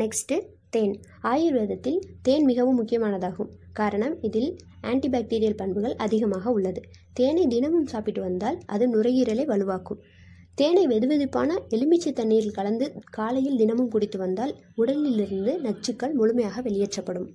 next தேன் ஆயுர்வேதத்தில் தேன் மிகவும் முக்கியமானதாகும் காரணம் இதில் ஆன்டிபாக்டீரியல் பண்புகள் அதிகமாக உள்ளது தேனை தினமும் சாப்பிட்டு வந்தால் அது நுரையீரலை வலுவாக்கும் தேனை வெதுவெதுப்பான எலுமிச்சை தண்ணீரில் கலந்து காலையில் தினமும் குடித்து வந்தால் உடலிலிருந்து நச்சுக்கள் முழுமையாக வெளியேற்றப்படும்